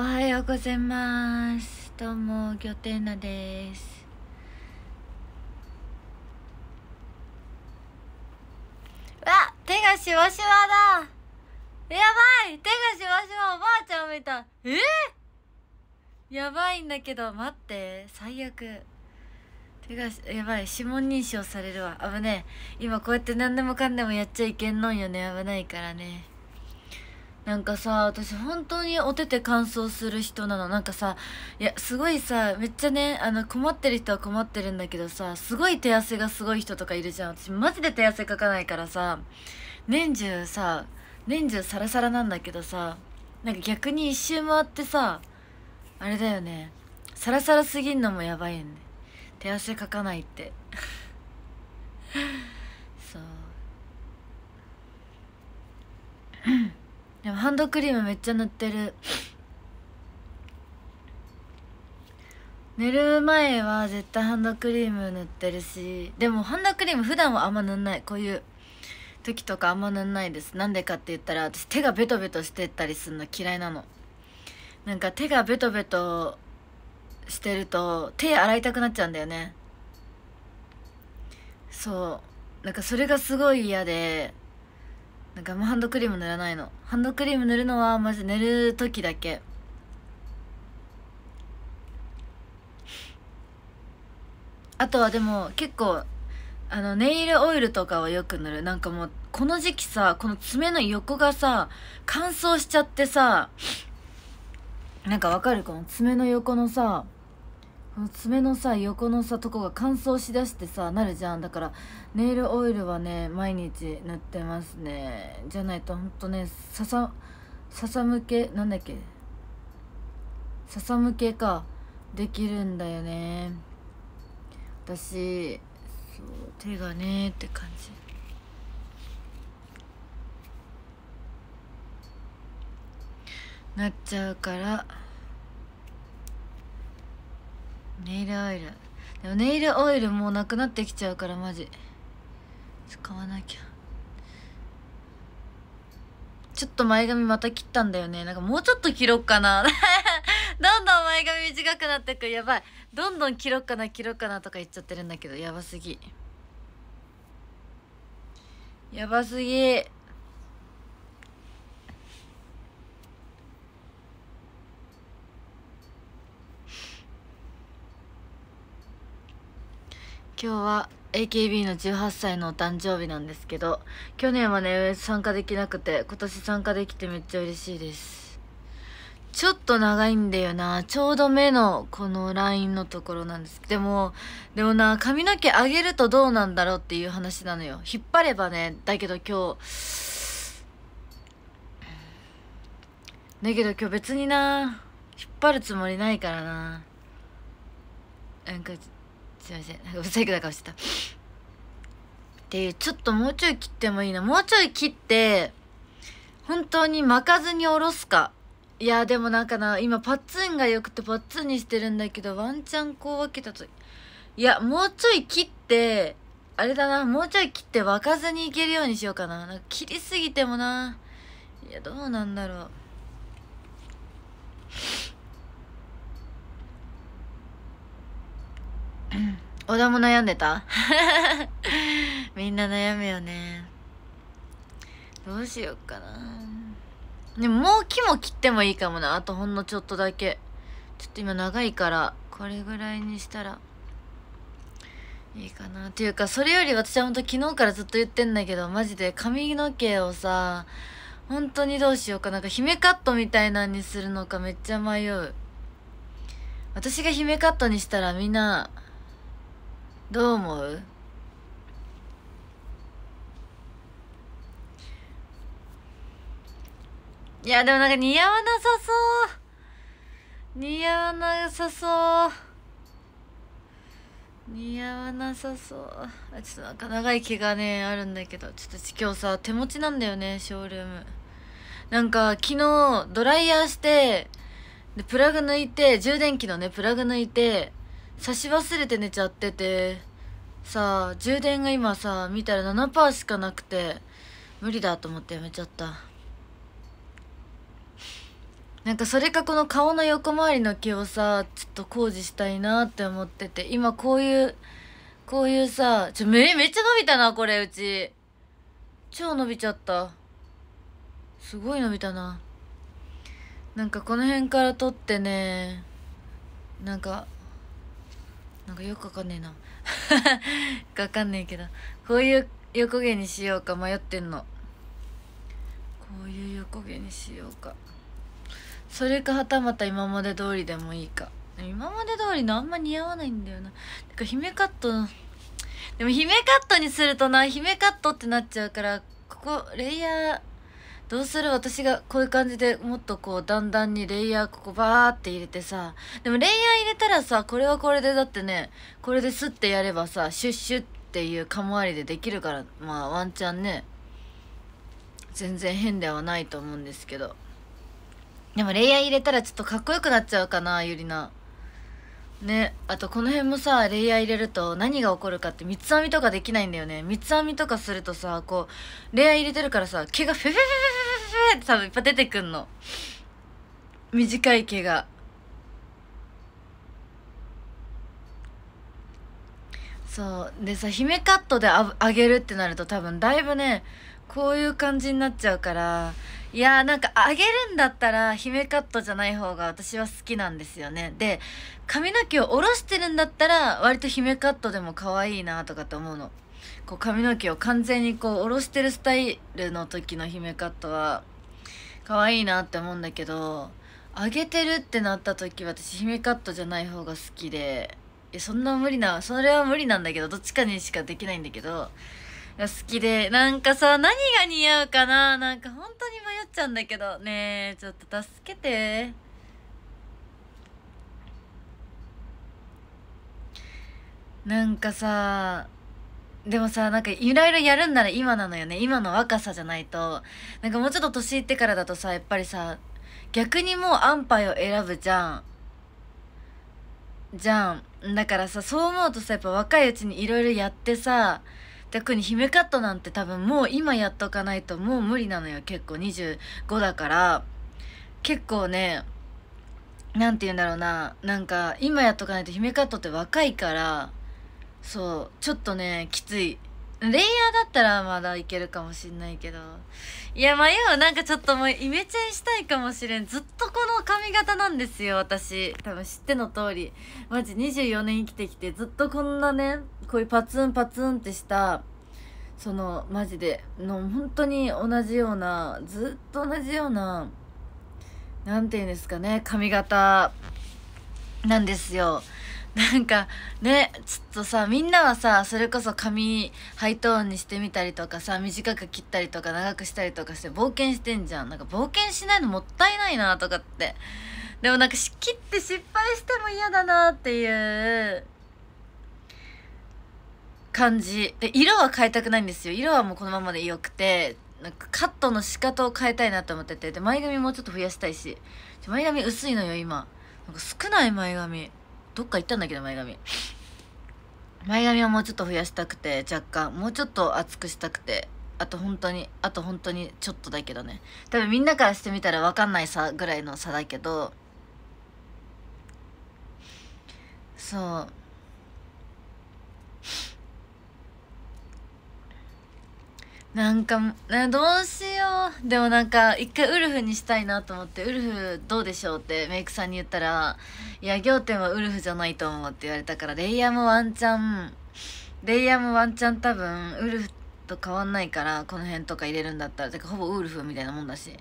おはようございますどうもギョテですわ手がしわしわだやばい手がしわしわおばあちゃんみたいえー、やばいんだけど待って最悪手がやばい指紋認証されるわ危ねえ今こうやって何でもかんでもやっちゃいけんのんよね危ないからねなんかさ私本当にお手手乾燥する人なのなんかさいやすごいさめっちゃねあの困ってる人は困ってるんだけどさすごい手汗がすごい人とかいるじゃん私マジで手汗かかないからさ年中さ年中サラサラなんだけどさなんか逆に一周回ってさあれだよねサラサラすぎんのもやばいよね手汗かかないって そうでもハンドクリームめっちゃ塗ってる寝る前は絶対ハンドクリーム塗ってるしでもハンドクリーム普段はあんま塗んないこういう時とかあんま塗んないですなんでかって言ったら私手がベトベトしてったりするの嫌いなのなんか手がベトベトしてると手洗いたくなっちゃうんだよねそうなんかそれがすごい嫌でなんかもうハンドクリーム塗らないのハンドクリーム塗るのはまず寝る時だけあとはでも結構あのネイルオイルとかはよく塗るなんかもうこの時期さこの爪の横がさ乾燥しちゃってさなんかわかるこの爪の横のさ爪のさ横のさとこが乾燥しだしてさなるじゃんだからネイルオイルはね毎日塗ってますねじゃないとほんとねささささむけなんだっけささむけかできるんだよね私そう手がねって感じなっちゃうから。ネイルオイルでもネイルオイルもうなくなってきちゃうからマジ使わなきゃちょっと前髪また切ったんだよねなんかもうちょっと切ろっかな どんどん前髪短くなってくやばいどんどん切ろっかな切ろっかなとか言っちゃってるんだけどやばすぎやばすぎ今日は AKB の18歳のお誕生日なんですけど去年はね参加できなくて今年参加できてめっちゃ嬉しいですちょっと長いんだよなちょうど目のこのラインのところなんですでもでもな髪の毛上げるとどうなんだろうっていう話なのよ引っ張ればねだけど今日だけど今日別にな引っ張るつもりないからななんかすいませんなんか不細工な顔してたっていうちょっともうちょい切ってもいいなもうちょい切って本当に巻かずに下ろすかいやでもなんかな今パッツンがよくてパッツンにしてるんだけどワンチャンこう分けたといやもうちょい切ってあれだなもうちょい切って沸かずにいけるようにしようかななんか切りすぎてもないやどうなんだろう小田も悩んでた みんな悩むよねどうしよっかなでももう木も切ってもいいかもなあとほんのちょっとだけちょっと今長いからこれぐらいにしたらいいかなっていうかそれより私はほんと昨日からずっと言ってんだけどマジで髪の毛をさ本当にどうしようかなんか姫カットみたいなんにするのかめっちゃ迷う私が姫カットにしたらみんなどう思ういやでもなんか似合わなさそう似合わなさそう似合わなさそうあちょっとなんか長い毛がねあるんだけどちょっと今日さ手持ちなんだよねショールームなんか昨日ドライヤーしてでプラグ抜いて充電器のねプラグ抜いて差し忘れて寝ちゃっててさあ充電が今さ見たら7%しかなくて無理だと思ってやめちゃったなんかそれかこの顔の横回りの毛をさちょっと工事したいなって思ってて今こういうこういうさちょめめっちゃ伸びたなこれうち超伸びちゃったすごい伸びたななんかこの辺から撮ってねなんかなんかよくわかんねえな わかんねえけどこういう横毛にしようか迷ってんのこういう横毛にしようかそれかはたまた今まで通りでもいいか今まで通りのあんま似合わないんだよなてか姫カットでも姫カットにするとな姫カットってなっちゃうからここレイヤーどうする私がこういう感じでもっとこうだんだんにレイヤーここバーって入れてさでもレイヤー入れたらさこれはこれでだってねこれですってやればさシュッシュッっていうカモアリでできるからまあワンチャンね全然変ではないと思うんですけどでもレイヤー入れたらちょっとかっこよくなっちゃうかなゆりなねあとこの辺もさレイヤー入れると何が起こるかって三つ編みとかできないんだよね三つ編みとかするとさこうレイヤー入れてるからさ毛がフェフェフェフェて多分いっぱい出てくんの短い毛がそうでさ姫カットであげるってなると多分だいぶねこういう感じになっちゃうからいやーなんかあげるんだったら姫カットじゃない方が私は好きなんですよねで髪の毛を下ろしてるんだったら割と姫カットでも可愛いなとかって思うのこう髪の毛を完全にこう下ろしてるスタイルの時の姫カットは可愛いなって思うんだけどあげてるってなった時私姫カットじゃない方が好きでいやそんな無理なそれは無理なんだけどどっちかにしかできないんだけどが好きでなんかさ何が似合うかななんか本当に迷っちゃうんだけどねえちょっと助けてなんかさでもさなんかいろいろやるんなら今なのよね今の若さじゃないとなんかもうちょっと年いってからだとさやっぱりさ逆にもう安牌を選ぶじゃんじゃんだからさそう思うとさやっぱ若いうちにいろいろやってさ特に姫カットなんて多分もう今やっとかないともう無理なのよ結構25だから結構ね何て言うんだろうななんか今やっとかないと姫カットって若いからそうちょっとねきついレイヤーだったらまだいけるかもしんないけどいや迷うなんかちょっともうイメチェンしたいかもしれんずっとこの髪型なんですよ私多分知っての通りマジ24年生きてきてずっとこんなねこういうパツンパツンってしたそのマジでの本当に同じようなずっと同じような何て言うんですかね髪型なんですよなんかねちょっとさみんなはさそれこそ髪ハイトーンにしてみたりとかさ短く切ったりとか長くしたりとかして冒険してんじゃんなんか冒険しないのもったいないなとかってでもなんか切って失敗しても嫌だなっていう感じで色は変えたくないんですよ色はもうこのままでよくてなんかカットの仕方を変えたいなと思っててで前髪もうちょっと増やしたいし前髪薄いのよ今なんか少ない前髪どっか行ったんだけど前髪前髪はもうちょっと増やしたくて若干もうちょっと厚くしたくてあと本当にあと本当にちょっとだけどね多分みんなからしてみたら分かんない差ぐらいの差だけどそうなんか、ね、どうしよう。でもなんか一回ウルフにしたいなと思って「ウルフどうでしょう?」ってメイクさんに言ったら「いや仰天はウルフじゃないと思う」って言われたからレイヤーもワンチャンレイヤーもワンチャン多分ウルフと変わんないからこの辺とか入れるんだったらかほぼウルフみたいなもんだし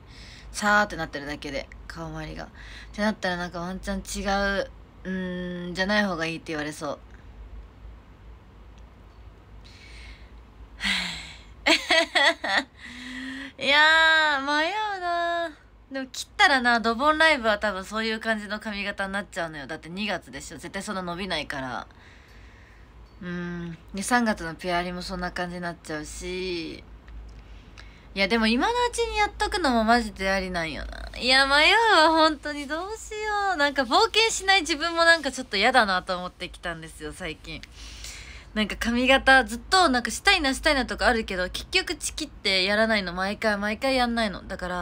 さーってなってるだけで顔周りがってなったらなんかワンチャン違ううんじゃない方がいいって言われそう や迷うなでも切ったらなドボンライブは多分そういう感じの髪型になっちゃうのよだって2月でしょ絶対そんな伸びないからうん23月のペアリもそんな感じになっちゃうしいやでも今のうちにやっとくのもマジでありなんよないや迷うわ本当にどうしようなんか冒険しない自分もなんかちょっと嫌だなと思ってきたんですよ最近。なんか髪型ずっとなんかしたいなしたいなとかあるけど結局チキってやらないの毎回毎回やんないのだから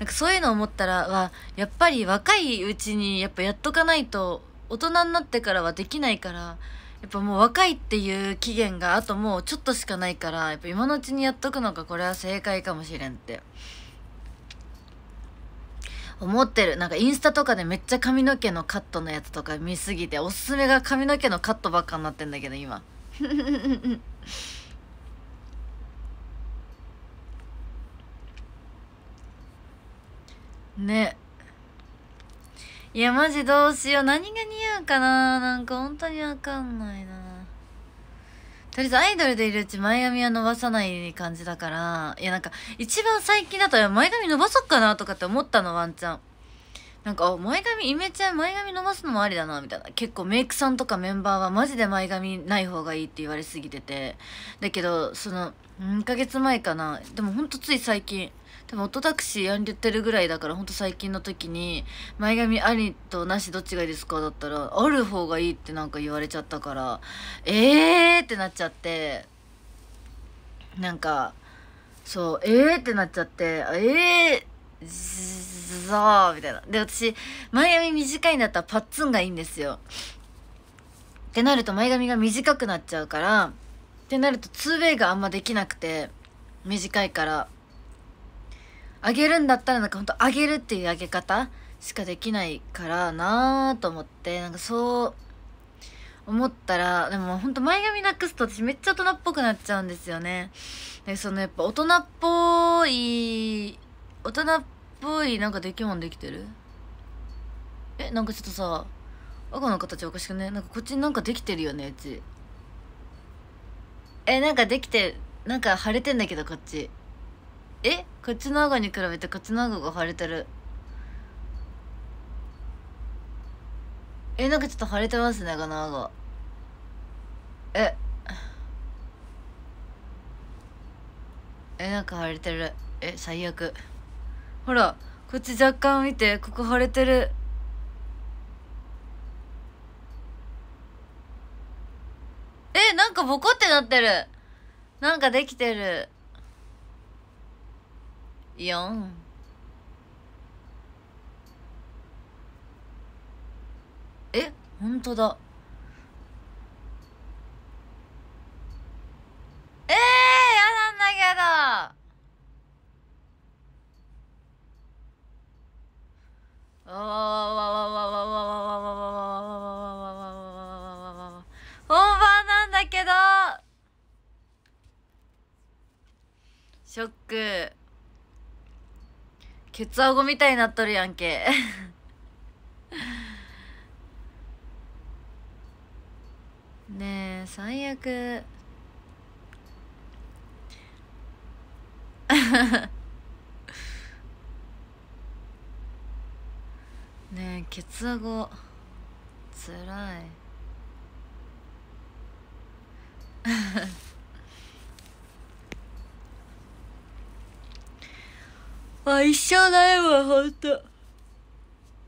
なんかそういうの思ったらはやっぱり若いうちにやっぱやっとかないと大人になってからはできないからやっぱもう若いっていう期限があともうちょっとしかないからやっぱ今のうちにやっとくのがこれは正解かもしれんって。思ってるなんかインスタとかでめっちゃ髪の毛のカットのやつとか見すぎておすすめが髪の毛のカットばっかになってんだけど今 ねいやマジどうしよう何が似合うかななんか本当にわかんないなとりあえずアイドルでいるうち前髪は伸ばさない感じだから、いやなんか一番最近だと前髪伸ばそっかなとかって思ったのワンちゃん。なんか、前髪、イメチェン前髪伸ばすのもありだな、みたいな。結構メイクさんとかメンバーはマジで前髪ない方がいいって言われすぎてて。だけど、その、2ヶ月前かな。でもほんとつい最近、でもオトタクシーやんりゅってるぐらいだからほんと最近の時に前髪ありとなしどっちがいいですかだったらある方がいいってなんか言われちゃったからえーってなっちゃってなんかそうえーってなっちゃってえーぞーみたいなで私前髪短いんだったらパッツンがいいんですよってなると前髪が短くなっちゃうからってなると 2way があんまできなくて短いからあげるんだったらなんかほんとあげるっていうあげ方しかできないからなぁと思ってなんかそう思ったらでもほんと前髪なくすと私めっちゃ大人っぽくなっちゃうんですよねでそのやっぱ大人っぽい大人っぽいなんかできもんできてるえなんかちょっとさ赤の形おかしくねなんかこっちなんかできてるよねうちえなんかできてなんか腫れてんだけどこっちえこっちの顎に比べてこっちの顎が腫れてるえなんかちょっと腫れてますねこの顎ええなんか腫れてるえ最悪ほらこっち若干見てここ腫れてるえなんかボコってなってるなんかできてる4え本当だえー、やなんだけどああケツアゴみたいになっとるやんけ ねえ最悪 ねえケツアゴつらい あ、一生ないわ、ほんと。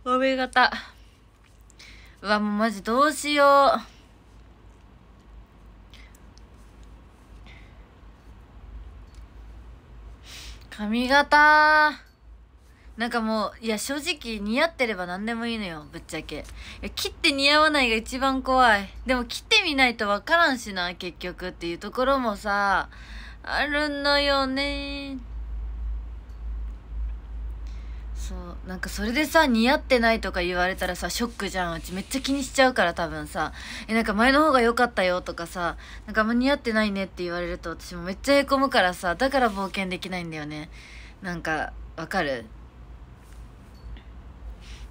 おめがた。うわ、もうマジどうしよう。髪型なんかもういや正直似合ってれば何でもいいのよぶっちゃけ切って似合わないが一番怖いでも切ってみないと分からんしな結局っていうところもさあるのよねそうなんかそれでさ似合ってないとか言われたらさショックじゃんうちめっちゃ気にしちゃうから多分さえなんか前の方が良かったよとかさなんかあんま似合ってないねって言われると私もめっちゃへこむからさだから冒険できないんだよねなんかわかる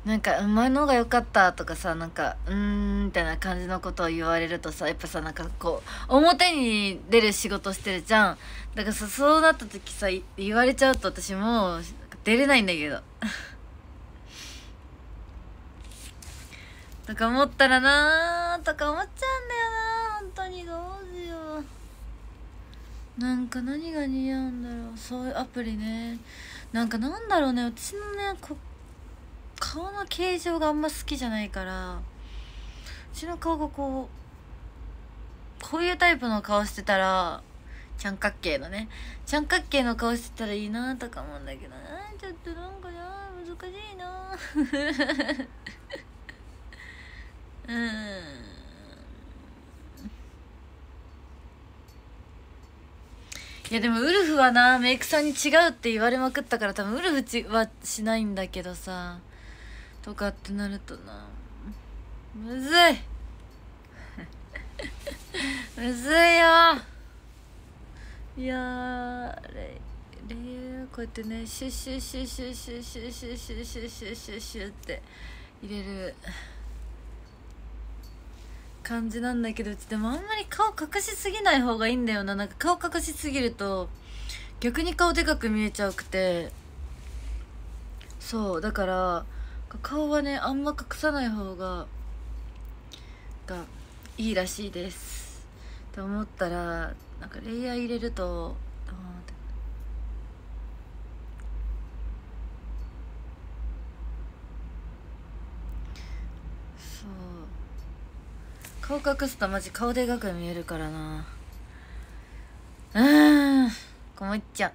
なんか前の方が良かったとかさなんかうーんみたいな感じのことを言われるとさやっぱさなんかこう表に出る仕事してるじゃんだからさそうなった時さ言われちゃうと私も出れないんだけど とか思ったらなーとか思っちゃうんだよな本当にどうしようなんか何が似合うんだろうそういうアプリねなんかなんだろうね私のね顔の形状があんま好きじゃないからうちの顔がこうこういうタイプの顔してたらちゃん角形のねちゃん角形の顔してたらいいなとか思うんだけどなちょっとなんかな難しいな うんいやでもウルフはなメイクさんに違うって言われまくったから多分ウルフちはしないんだけどさとかってなるとなむずい むずいよいやれれこうやってねシュッシュッシュッシュッシュッシュッシュッシュッシュッシュッシュッシュッって入れる感じなんだけどでもあんまり顔隠しすぎない方がいいんだよななんか顔隠しすぎると逆に顔でかく見えちゃうくてそうだから顔はねあんま隠さない方ががいいらしいですと思ったらなんかレイヤー入れるとそう顔隠すとマジ顔でかく見えるからなうん困っちゃ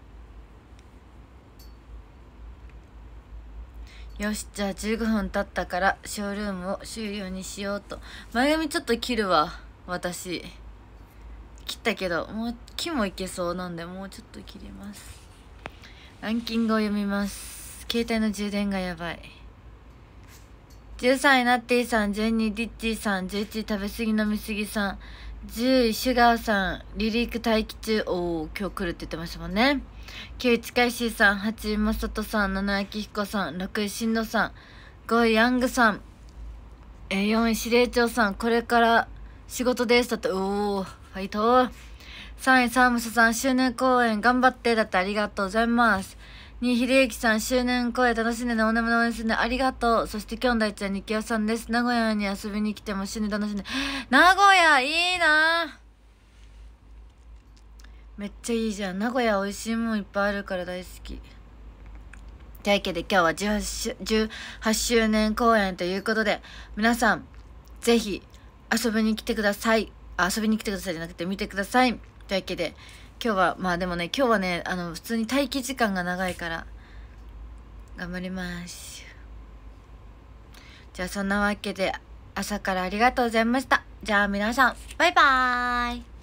よしじゃあ15分経ったからショールームを終了にしようと前髪ちょっと切るわ私。切ったけどもう木もいけそうなんでもうちょっと切りますランキングを読みます携帯の充電がやばい13位ナッティさん12ディッチーさん11位食べ過ぎ飲み過ぎさん10位シュガーさんリリーク待機中おお今日来るって言ってましたもんね9位近いしーさん8位まささん7位あきひこさん6位しんどさん5位ヤングさん4位司令長さんこれから仕事ですだっておおファイト3位、沢村さん、周年公演頑張ってだってありがとうございます。2位、ひでゆきさん、周年公演楽しんでね、おねむの応援するね、ありがとう。そして、きょんだいちゃん、にきよさんです。名古屋に遊びに来ても周年楽しんで。名古屋、いいなめっちゃいいじゃん。名古屋美味しいもんいっぱいあるから大好き。というわけで今日は 18, 18周年公演ということで、皆さん、ぜひ遊びに来てください。遊びに来てくださいじゃなくて見てくださいというわけで今日はまあでもね今日はねあの普通に待機時間が長いから頑張りますじゃあそんなわけで朝からありがとうございましたじゃあ皆さんバイバーイ